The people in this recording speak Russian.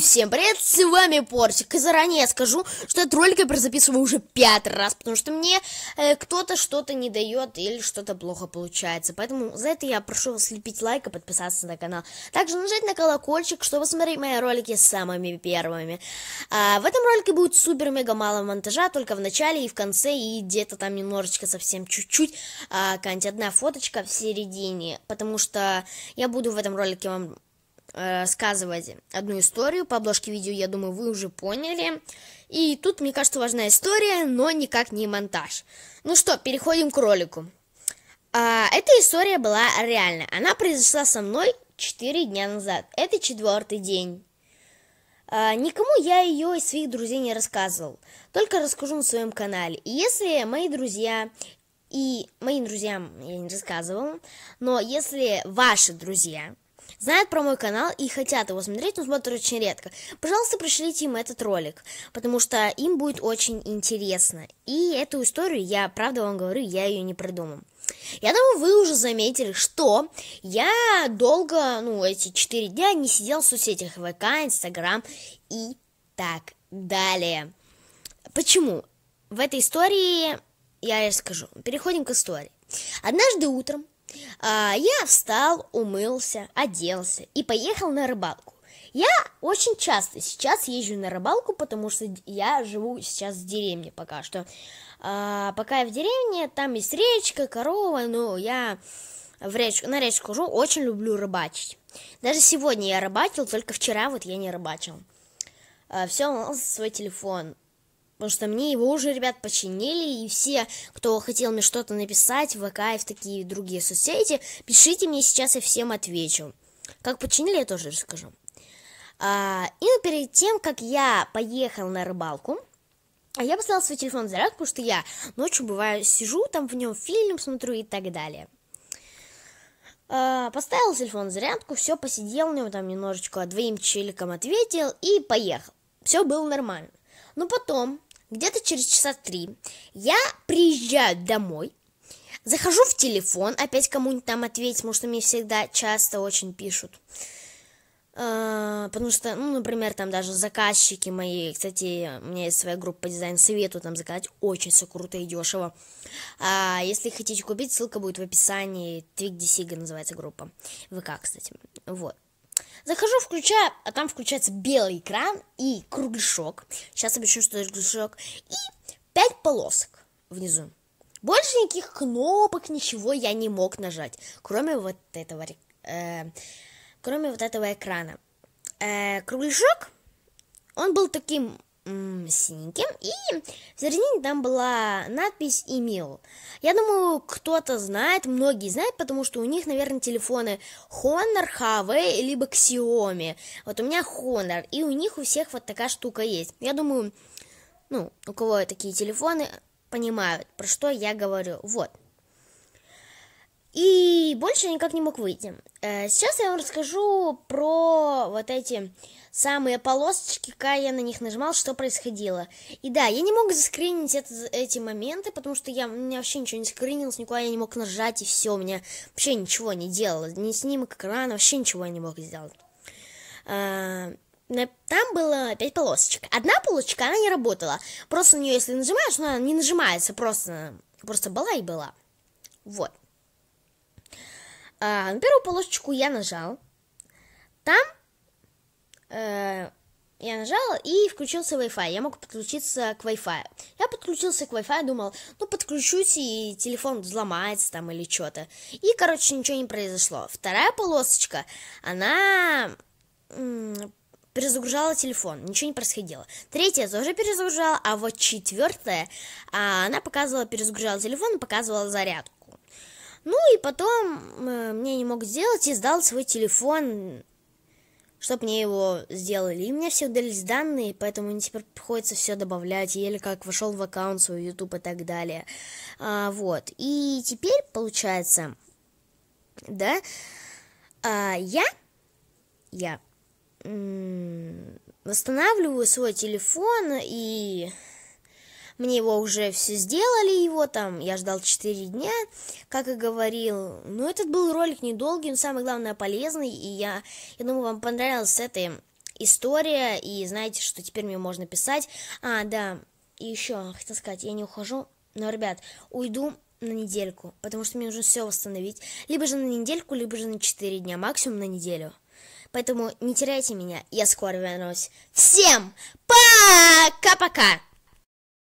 всем привет, с вами Портик. И заранее скажу, что этот ролик я перезаписываю уже пятый раз, потому что мне э, кто-то что-то не дает или что-то плохо получается. Поэтому за это я прошу вас лепить лайк и подписаться на канал. Также нажать на колокольчик, чтобы смотреть мои ролики самыми первыми. А, в этом ролике будет супер-мега мало монтажа, только в начале и в конце, и где-то там немножечко совсем чуть-чуть, а, какая-нибудь одна фоточка в середине, потому что я буду в этом ролике вам рассказывать э, одну историю. По обложке видео, я думаю, вы уже поняли. И тут, мне кажется, важная история, но никак не монтаж. Ну что, переходим к ролику. А, эта история была реальная. Она произошла со мной 4 дня назад. Это четвертый день. А, никому я ее из своих друзей не рассказывал. Только расскажу на своем канале. И если мои друзья и моим друзьям я не рассказывал, но если ваши друзья знают про мой канал и хотят его смотреть, но смотрят очень редко. Пожалуйста, пришлите им этот ролик, потому что им будет очень интересно. И эту историю, я правда вам говорю, я ее не придумал. Я думаю, вы уже заметили, что я долго, ну, эти четыре дня не сидел в соцсетях ВК, Инстаграм и так далее. Почему? В этой истории я расскажу. Переходим к истории. Однажды утром а, я встал, умылся, оделся и поехал на рыбалку. Я очень часто сейчас езжу на рыбалку, потому что я живу сейчас в деревне пока что. А, пока я в деревне, там есть речка, корова, но я в речку, на речку хожу, очень люблю рыбачить. Даже сегодня я рыбачил, только вчера вот я не рыбачил. А, все, свой телефон. Потому что мне его уже, ребят, починили, и все, кто хотел мне что-то написать в ВК и в такие другие соцсети, пишите мне сейчас, я всем отвечу. Как починили, я тоже расскажу. А, и перед тем, как я поехал на рыбалку, а я поставил свой телефон в заряд, потому что я ночью бываю, сижу там в нем фильм смотрю и так далее. А, поставил телефон в зарядку, все, посидел в него там немножечко, двоим челиком ответил и поехал. Все было нормально. Но потом где-то через часа три я приезжаю домой, захожу в телефон, опять кому-нибудь там ответить, потому что мне всегда часто очень пишут. А, потому что, ну, например, там даже заказчики мои, кстати, у меня есть своя группа дизайн, советую там заказать очень все круто и дешево. А если хотите купить, ссылка будет в описании, Twig DC называется группа, ВК, кстати, вот. Захожу, включаю, а там включается белый экран и кругляшок. Сейчас объясню, что это кругляшок. И пять полосок внизу. Больше никаких кнопок, ничего я не мог нажать, кроме вот этого, э, кроме вот этого экрана. Э, кругляшок, он был таким синеньким, и в середине там была надпись «Имейл». Я думаю, кто-то знает, многие знают, потому что у них, наверное, телефоны Honor, Huawei, либо Xiaomi. Вот у меня Honor, и у них у всех вот такая штука есть. Я думаю, ну, у кого такие телефоны, понимают, про что я говорю. Вот. И больше никак не мог выйти. Э, сейчас я вам расскажу про вот эти самые полосочки, когда я на них нажимал, что происходило. И да, я не мог заскринить это, эти моменты, потому что я, у меня вообще ничего не скринилось, никуда я не мог нажать, и все, у меня вообще ничего не делалось. Ни снимок экрана, вообще ничего я не мог сделать. Э, там было 5 полосочек. Одна полосочка, она не работала. Просто на нее, если нажимаешь, ну, она не нажимается, просто, просто была и была. Вот. А, на первую полосочку я нажал. Там э, я нажал и включился Wi-Fi. Я мог подключиться к Wi-Fi. Я подключился к Wi-Fi, думал, ну подключусь и телефон взломается там или что-то. И, короче, ничего не произошло. Вторая полосочка, она перезагружала телефон, ничего не происходило. Третья тоже перезагружала, а вот четвертая, а, она показывала, перезагружала телефон и показывала зарядку. Ну и потом э, мне не мог сделать и сдал свой телефон, чтобы мне его сделали. И мне все удались данные, поэтому мне теперь приходится все добавлять, еле как вошел в аккаунт свой YouTube и так далее. А, вот. И теперь получается, да, а, я, я восстанавливаю свой телефон и мне его уже все сделали, его там, я ждал 4 дня, как и говорил. Но этот был ролик недолгий, он самый главное полезный, и я, я думаю, вам понравилась эта история, и знаете, что теперь мне можно писать. А, да, и еще, хотел сказать, я не ухожу, но, ребят, уйду на недельку, потому что мне нужно все восстановить. Либо же на недельку, либо же на 4 дня, максимум на неделю. Поэтому не теряйте меня, я скоро вернусь. Всем пока-пока!